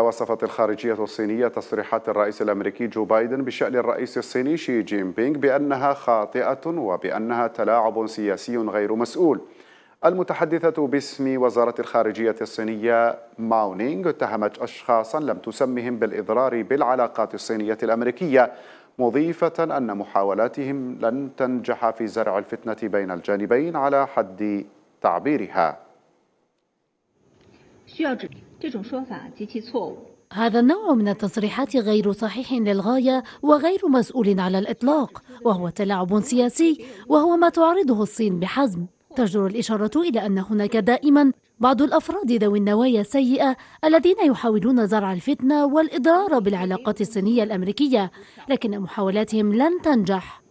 وصفت الخارجية الصينية تصريحات الرئيس الأمريكي جو بايدن بشأن الرئيس الصيني شي جين بينغ بأنها خاطئة وبأنها تلاعب سياسي غير مسؤول المتحدثة باسم وزارة الخارجية الصينية ماونينغ اتهمت أشخاصا لم تسمهم بالإضرار بالعلاقات الصينية الأمريكية مضيفة أن محاولاتهم لن تنجح في زرع الفتنة بين الجانبين على حد تعبيرها هذا النوع من التصريحات غير صحيح للغاية وغير مسؤول على الإطلاق وهو تلاعب سياسي وهو ما تعرضه الصين بحزم تجدر الإشارة إلى أن هناك دائما بعض الأفراد ذوي النوايا السيئة الذين يحاولون زرع الفتنة والإضرار بالعلاقات الصينية الأمريكية لكن محاولاتهم لن تنجح